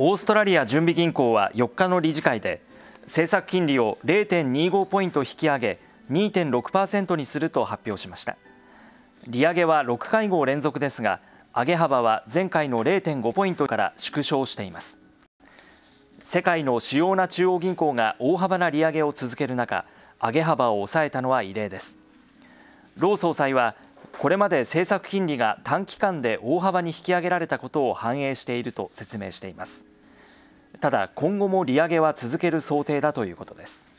オーストラリア準備銀行は4日の理事会で政策金利を0.25ポイント引き上げ2.6%にすると発表しました利上げは6会合連続ですが上げ幅は前回の0.5ポイントから縮小しています世界の主要な中央銀行が大幅な利上げを続ける中上げ幅を抑えたのは異例ですロ総裁はこれまで政策金利が短期間で大幅に引き上げられたことを反映していると説明していますただ今後も利上げは続ける想定だということです